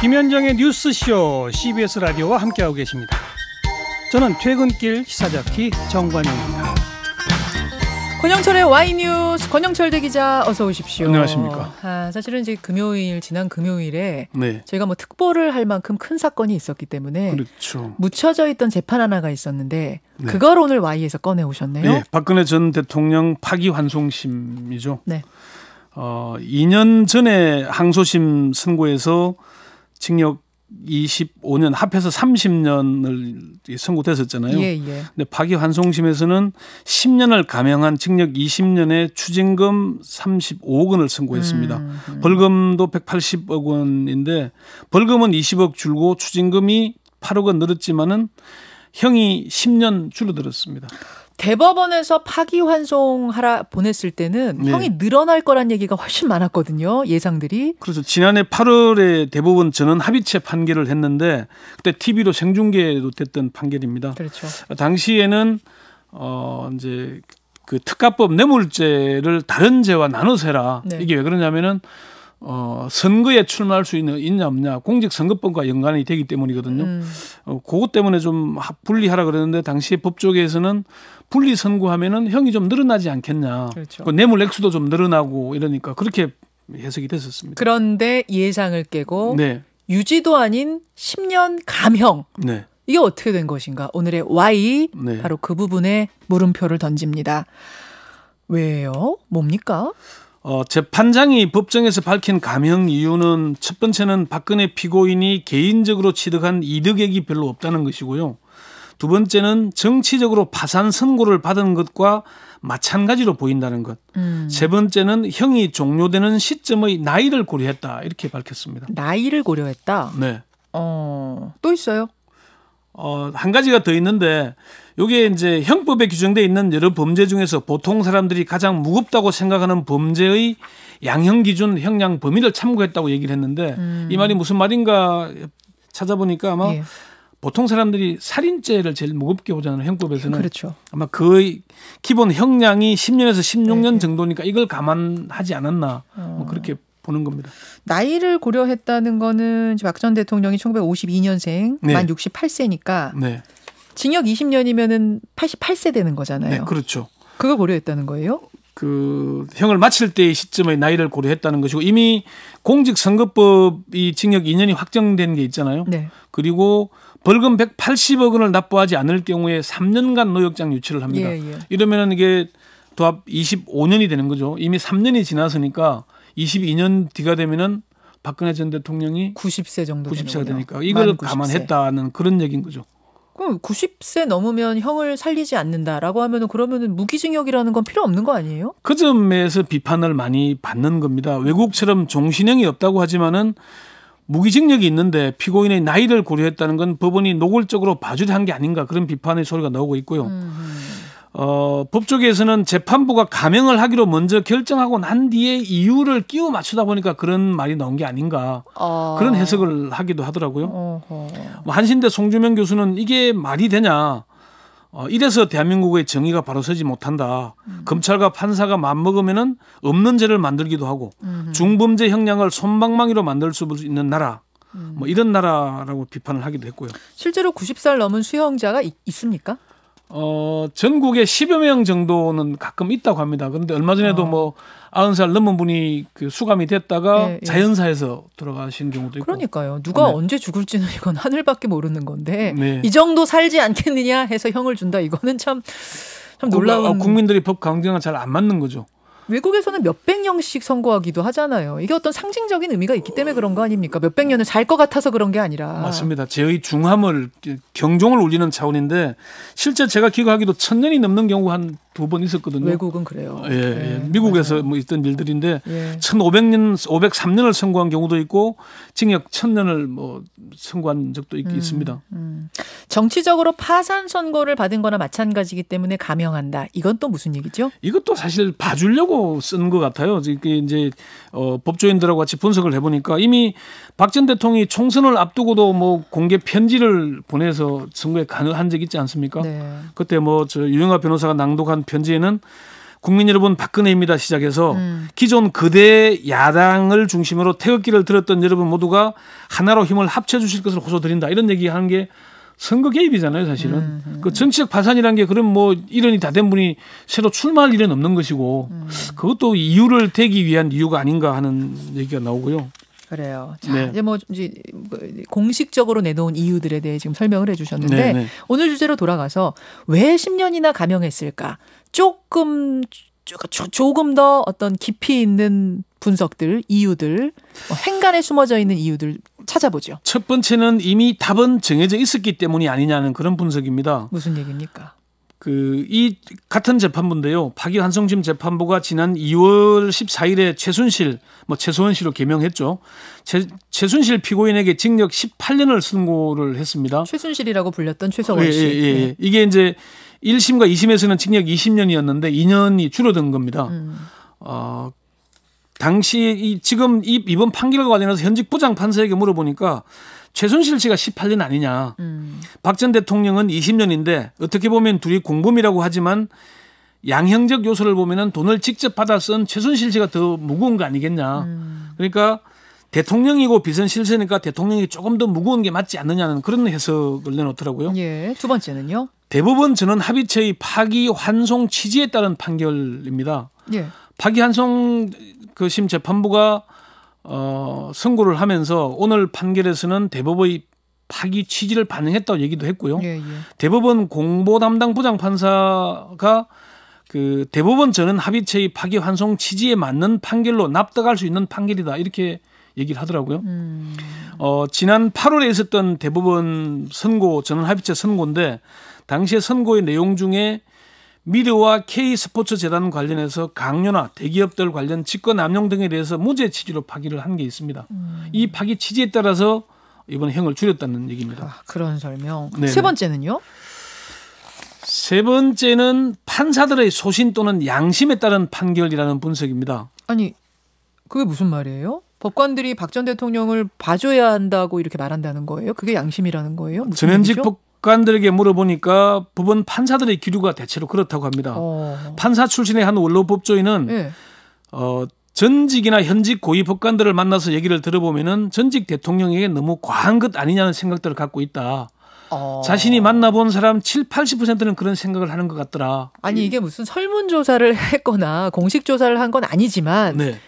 김현정의 뉴스쇼 CBS 라디오와 함께하고 계십니다. 저는 퇴근길 시사자키 정관용입니다. 권영철의 와이뉴스 권영철 대기자 어서 오십시오. 안녕하십니까. 아, 사실은 이제 금요일 지난 금요일에 네. 저희가 뭐 특보를 할 만큼 큰 사건이 있었기 때문에 그렇죠. 묻혀져 있던 재판 하나가 있었는데 네. 그걸 오늘 와이에서 꺼내 오셨네요. 네, 박근혜 전 대통령 파기 환송심이죠. 네. 어, 2년 전에 항소심 선고에서 징역 25년 합해서 30년을 선고됐었잖아요. 예, 예. 근데 박기환송심에서는 10년을 감형한 징역 20년에 추징금 35억 원을 선고했습니다. 음, 음. 벌금도 180억 원인데 벌금은 20억 줄고 추징금이 8억 원 늘었지만은 형이 10년 줄어들었습니다. 대법원에서 파기환송하라 보냈을 때는 네. 형이 늘어날 거란 얘기가 훨씬 많았거든요. 예상들이. 그래서 그렇죠. 지난해 8월에 대법원 저는 합의체 판결을 했는데 그때 TV로 생중계도 됐던 판결입니다. 그렇죠. 당시에는 어 이제 그 특가법 뇌물죄를 다른 죄와 나눠서 해라. 네. 이게 왜 그러냐면은 어, 선거에 출마할 수 있는 있냐 없냐 공직선거법과 연관이 되기 때문이거든요. 음. 어, 그것 때문에 좀 분리하라 그러는데 당시에 법조계에서는 분리 선거하면은 형이 좀 늘어나지 않겠냐. 그렇죠. 그 뇌물 액수도 좀 늘어나고 이러니까 그렇게 해석이 됐었습니다. 그런데 예상을 깨고 네. 유지도 아닌 10년 감형. 네. 이게 어떻게 된 것인가? 오늘의 Y 네. 바로 그 부분에 물음표를 던집니다. 왜요? 뭡니까? 어, 재판장이 법정에서 밝힌 감형 이유는 첫 번째는 박근혜 피고인이 개인적으로 취득한 이득액이 별로 없다는 것이고요. 두 번째는 정치적으로 파산 선고를 받은 것과 마찬가지로 보인다는 것. 음. 세 번째는 형이 종료되는 시점의 나이를 고려했다. 이렇게 밝혔습니다. 나이를 고려했다? 네. 어, 또 있어요? 어, 한 가지가 더 있는데 요게 이제 형법에 규정돼 있는 여러 범죄 중에서 보통 사람들이 가장 무겁다고 생각하는 범죄의 양형 기준 형량 범위를 참고했다고 얘기를 했는데 음. 이 말이 무슨 말인가 찾아보니까 아마 예. 보통 사람들이 살인죄를 제일 무겁게 보잖아요 형법에서는 그렇죠. 아마 그 기본 형량이 10년에서 16년 네. 정도니까 이걸 감안하지 않았나 뭐 어. 뭐 그렇게 보는 겁니다. 나이를 고려했다는 거는 박전 대통령이 1952년생 네. 만 68세니까 네. 징역 20년이면은 88세 되는 거잖아요. 네, 그렇죠. 그걸 고려했다는 거예요? 그 형을 마칠 때의 시점의 나이를 고려했다는 것이고 이미 공직선거법이 징역 2년이 확정된 게 있잖아요. 네. 그리고 벌금 180억 원을 납부하지 않을 경우에 3년간 노역장 유치를 합니다. 예, 예. 이러면 이게 도합 25년이 되는 거죠. 이미 3년이 지났으니까 22년 뒤가 되면은 박근혜 전 대통령이 90세 정도 90세가 되는군요. 되니까 이걸 90세. 감안했다는 그런 얘기인 거죠. 그럼 90세 넘으면 형을 살리지 않는다라고 하면은 그러면은 무기징역이라는 건 필요 없는 거 아니에요? 그 점에서 비판을 많이 받는 겁니다. 외국처럼 종신형이 없다고 하지만은 무기징역이 있는데 피고인의 나이를 고려했다는 건 법원이 노골적으로 봐주려 한 게 아닌가 그런 비판의 소리가 나오고 있고요. 음. 음. 어, 법조계에서는 재판부가 감형을 하기로 먼저 결정하고 난 뒤에 이유를 끼워 맞추다 보니까 그런 말이 나온 게 아닌가 어... 그런 해석을 하기도 하더라고요. 어허... 뭐 한신대 송주명 교수는 이게 말이 되냐? 어, 이래서 대한민국의 정의가 바로 서지 못한다. 음. 검찰과 판사가 맘먹으면은 없는 죄를 만들기도 하고 음. 중범죄 형량을 솜방망이로 만들 수 있는 나라. 음. 뭐 이런 나라라고 비판을 하기도 했고요. 실제로 90살 넘은 수형자가 있, 있습니까? 어, 전국에 10여 명 정도는 가끔 있다고 합니다. 그런데 얼마 전에도 어. 뭐 90살 넘은 분이 그 수감이 됐다가 예, 예. 자연사에서 돌아가신 경우도 있고. 그러니까요. 누가 네. 언제 죽을지는 이건 하늘밖에 모르는 건데 네. 이 정도 살지 않겠느냐 해서 형을 준다 이거는 참참 놀라운. 어, 국민들이 법 강제가 잘안 맞는 거죠. 외국에서는 몇백 년씩 선거하기도 하잖아요. 이게 어떤 상징적인 의미가 있기 때문에 그런 거 아닙니까? 몇백 년을 살것 같아서 그런 게 아니라. 맞습니다. 제의 중함을 경종을 울리는 차원인데 실제 제가 기거하기도 천 년이 넘는 경우 한 두번 있었거든요. 외국은 그래요. 예, 예. 예 미국에서 맞아요. 뭐 있던 일들인데 예. 1,500년, 503년을 선고한 경우도 있고 징역 1,000년을 뭐 선고한 적도 있, 음, 있습니다. 음. 정치적으로 파산 선고를 받은거나 마찬가지이기 때문에 감형한다. 이건 또 무슨 얘기죠? 이것도 사실 봐주려고 쓴 것 같아요. 이게 이제 어, 법조인들하고 같이 분석을 해보니까 이미 박 전 대통령이 총선을 앞두고도 뭐 공개 편지를 보내서 선거에 간여한 적 있지 않습니까? 네. 그때 뭐저 유영아 변호사가 낭독한 보내한 편지에는 국민 여러분 박근혜입니다 시작해서 음. 기존 그대 야당을 중심으로 태극기를 들었던 여러분 모두가 하나로 힘을 합쳐 주실 것을 호소드린다 이런 얘기하는 게 선거 개입이잖아요 사실은 음, 음. 그 정치적 파산이란 게 그럼 뭐 일원이 다 된 분이 새로 출마할 일은 없는 것이고 음. 그것도 이유를 대기 위한 이유가 아닌가 하는 얘기가 나오고요. 그래요. 자, 네. 이제 뭐 그 이제 공식적으로 내놓은 이유들에 대해 지금 설명을 해주셨는데 네, 네. 오늘 주제로 돌아가서 왜 10년이나 감형했을까? 조금 조금 더 어떤 깊이 있는 분석들, 이유들, 뭐 행간에 숨어져 있는 이유들 찾아보죠. 첫 번째는 이미 답은 정해져 있었기 때문이 아니냐는 그런 분석입니다. 무슨 얘기입니까? 그이 같은 재판부인데요. 박이 한성심 재판부가 지난 2월 14일에 최순실 뭐 최소원 씨로 개명했죠. 최, 최순실 피고인에게 징역 18년을 선고를 했습니다. 최순실이라고 불렸던 최소원 씨. 예, 예, 예. 네. 이게 이제 1심과 2심에서는 징역 20년이었는데 2년이 줄어든 겁니다. 음. 어, 당시 이 지금 이 이번 판결과 관련해서 현직 부장 판사에게 물어보니까 최순실 씨가 18년 아니냐. 음. 박전 대통령은 20년인데 어떻게 보면 둘이 공범이라고 하지만 양형적 요소를 보면 돈을 직접 받아 쓴 최순실 씨가 더 무거운 거 아니겠냐. 음. 그러니까 대통령이고 비선 실세니까 대통령이 조금 더 무거운 게 맞지 않느냐는 그런 해석을 내놓더라고요. 예. 두 번째는요. 대법원 전원 합의체의 파기 환송 취지에 따른 판결입니다. 예. 파기 환송 그 심 재판부가 어, 선고를 하면서 오늘 판결에서는 대법의 파기 취지를 반영했다고 얘기도 했고요. 예, 예. 대법원 공보 담당 부장 판사가 그 대법원 전원 합의체의 파기 환송 취지에 맞는 판결로 납득할 수 있는 판결이다 이렇게 얘기를 하더라고요. 음. 어, 지난 8월에 있었던 대법원 선고 전원 합의체 선고인데 당시에 선고의 내용 중에 미래와 K스포츠 재단 관련해서 강요나 대기업들 관련 직권 남용 등에 대해서 무죄 취지로 파기를 한 게 있습니다. 음. 이 파기 취지에 따라서 이번 형을 줄였다는 얘기입니다. 아, 그런 설명. 네네. 세 번째는요? 세 번째는 판사들의 소신 또는 양심에 따른 판결이라는 분석입니다. 아니, 그게 무슨 말이에요? 법관들이 박 전 대통령을 봐줘야 한다고 이렇게 말한다는 거예요? 그게 양심이라는 거예요? 전현직 법, 법관들에게 물어보니까 법원 판사들의 기류가 대체로 그렇다고 합니다. 어. 판사 출신의 한 원로 법조인은 네. 예. 어, 전직이나 현직 고위 법관들을 만나서 얘기를 들어보면 전직 대통령에게 너무 과한 것 아니냐는 생각들을 갖고 있다. 어. 자신이 만나본 사람 7, 80%는 그런 생각을 하는 것 같더라. 아니 이게 무슨 설문조사를 했거나 공식 조사를 한 건 아니지만 네.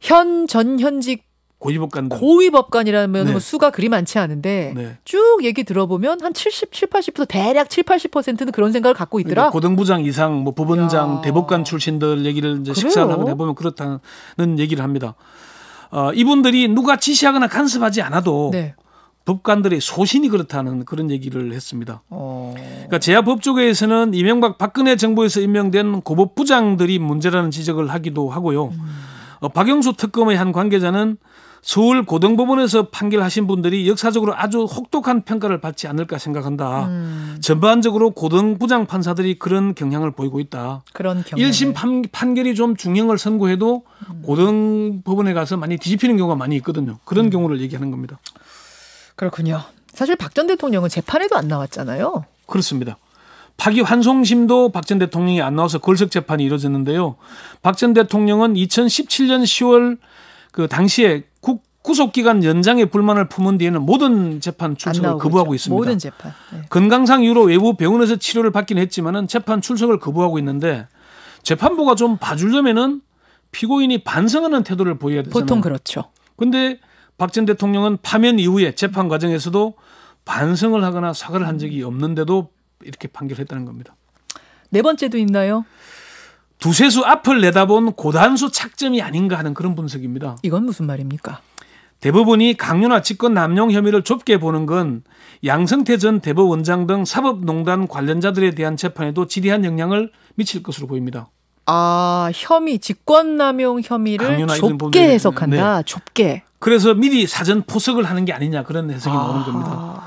현전 현직 고위법관 고위법관이라면 뭐 네. 수가 그리 많지 않은데 네. 쭉 얘기 들어보면 한 70, 7, 80% 대략 7, 80%는 그런 생각을 갖고 있더라. 그러니까 고등부장 이상 뭐 법원장, 야. 대법관 출신들 얘기를 이제 식사를 하면 해보면 그렇다는 얘기를 합니다. 어, 이분들이 누가 지시하거나 간섭하지 않아도 네. 법관들의 소신이 그렇다는 그런 얘기를 했습니다. 어... 그러니까 제야법조계에서는 이명박 박근혜 정부에서 임명된 고법부장들이 문제라는 지적을 하기도 하고요. 음... 어, 박영수 특검의 한 관계자는 서울 고등법원에서 판결하신 분들이 역사적으로 아주 혹독한 평가를 받지 않을까 생각한다. 음. 전반적으로 고등부장 판사들이 그런 경향을 보이고 있다. 그런 경향. 1심 판, 판결이 좀 중형을 선고해도 음. 고등법원에 가서 많이 뒤집히는 경우가 많이 있거든요. 그런 음. 경우를 얘기하는 겁니다. 그렇군요. 사실 박 전 대통령은 재판에도 안 나왔잖아요. 그렇습니다. 파기 환송심도 박 전 대통령이 안 나와서 걸석 재판이 이뤄졌는데요. 박 전 대통령은 2017년 10월 그 당시에 국 구속기간 연장에 불만을 품은 뒤에는 모든 재판 출석을 거부하고 있습니다 모든 재판. 네. 건강상 이유로 외부 병원에서 치료를 받긴 했지만은 재판 출석을 거부하고 있는데 재판부가 좀 봐주려면은 피고인이 반성하는 태도를 보여야 되잖아요. 보통 그렇죠. 근데 박전 대통령은 파면 이후에 재판 과정에서도 반성을 하거나 사과를 한 적이 없는데도 이렇게 판결했다는 겁니다. 네 번째도 있나요? 두세 수 앞을 내다본 고단수 착점이 아닌가 하는 그런 분석입니다. 이건 무슨 말입니까? 대부분이 강요나 직권 남용 혐의를 좁게 보는 건 양승태 전 대법원장 등 사법농단 관련자들에 대한 재판에도 지대한 영향을 미칠 것으로 보입니다. 아 혐의 직권남용 혐의를 좁게 해석한다. 네. 좁게. 그래서 미리 사전 포석을 하는 게 아니냐 그런 해석이 아... 나오는 겁니다.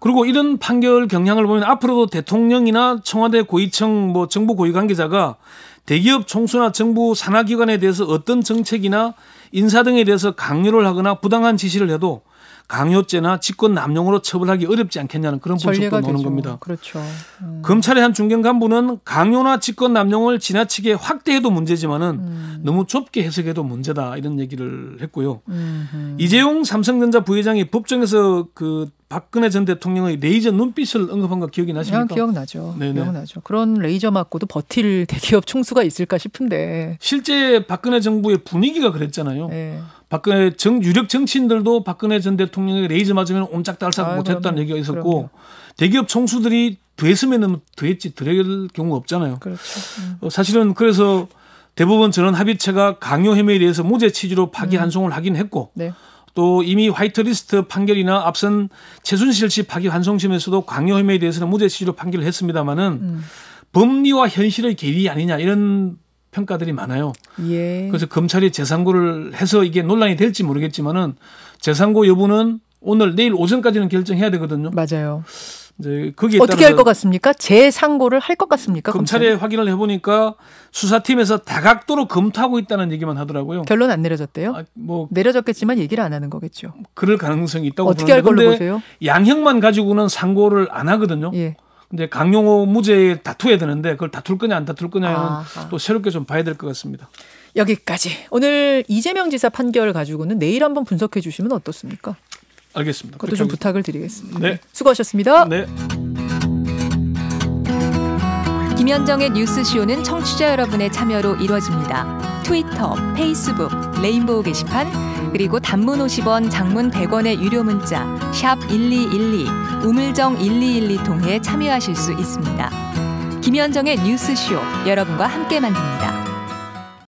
그리고 이런 판결 경향을 보면 앞으로도 대통령이나 청와대 고위층 뭐 정부 고위 관계자가 대기업 총수나 정부 산하기관에 대해서 어떤 정책이나 인사 등에 대해서 강요를 하거나 부당한 지시를 해도 강요죄나 직권 남용으로 처벌하기 어렵지 않겠냐는 그런 분석도 나오는 겁니다. 그렇죠. 음. 검찰의 한 중견 간부는 강요나 직권 남용을 지나치게 확대해도 문제지만은 음. 너무 좁게 해석해도 문제다 이런 얘기를 했고요. 음흠. 이재용 삼성전자 부회장이 법정에서 그 박근혜 전 대통령의 레이저 눈빛을 언급한 거 기억이 나십니까? 아, 기억나죠. 네네. 기억나죠. 그런 레이저 맞고도 버틸 대기업 총수가 있을까 싶은데 실제 박근혜 정부의 분위기가 그랬잖아요. 네. 박근혜 정 유력 정치인들도 박근혜 전 대통령의 레이저 맞으면 옴짝달싹 못했다는 얘기가 있었고 그럼요. 대기업 총수들이 됐으면 됐지 드릴 경우 가 없잖아요. 그렇죠. 음. 사실은 그래서 대부분 저는 합의체가 강요 혐의에 대해서 무죄 취지로 파기 음. 환송을 음. 하긴 했고 네. 또 이미 화이트리스트 판결이나 앞선 최순실 씨 파기 환송심에서도 강요 혐의에 대해서는 무죄 취지로 판결을 했습니다마는 음. 법리와 현실의 괴리 아니냐 이런 평가들이 많아요. 예. 그래서 검찰이 재상고를 해서 이게 논란이 될지 모르겠지만은 재상고 여부는 오늘 내일 오전까지는 결정해야 되거든요. 맞아요. 이제 거기에 어떻게 할 것 같습니까? 재상고를 할 것 같습니까? 검찰에 검찰이? 확인을 해보니까 수사팀에서 다각도로 검토하고 있다는 얘기만 하더라고요. 결론 안 내려졌대요? 아, 뭐 내려졌겠지만 얘기를 안 하는 거겠죠. 그럴 가능성이 있다고 어떻게 보는데 할 걸로 보세요? 양형만 가지고는 상고를 안 하거든요. 예. 이제 강용호 무죄에 다투어야 되는데 그걸 다툴 거냐 안 다툴 거냐는 아하. 또 새롭게 좀 봐야 될 것 같습니다. 여기까지 오늘 이재명 지사 판결 가지고는 내일 한번 분석해 주시면 어떻습니까? 알겠습니다. 그것도 좀 부탁을 드리겠습니다. 네. 수고하셨습니다. 네. 김현정의 뉴스쇼는 청취자 여러분의 참여로 이루어집니다. 트위터, 페이스북, 레인보우 게시판, 그리고 단문 50원, 장문 100원의 유료 문자 샵1212 우물정 1212 통해 참여하실 수 있습니다. 김현정의 뉴스쇼 여러분과 함께 만듭니다.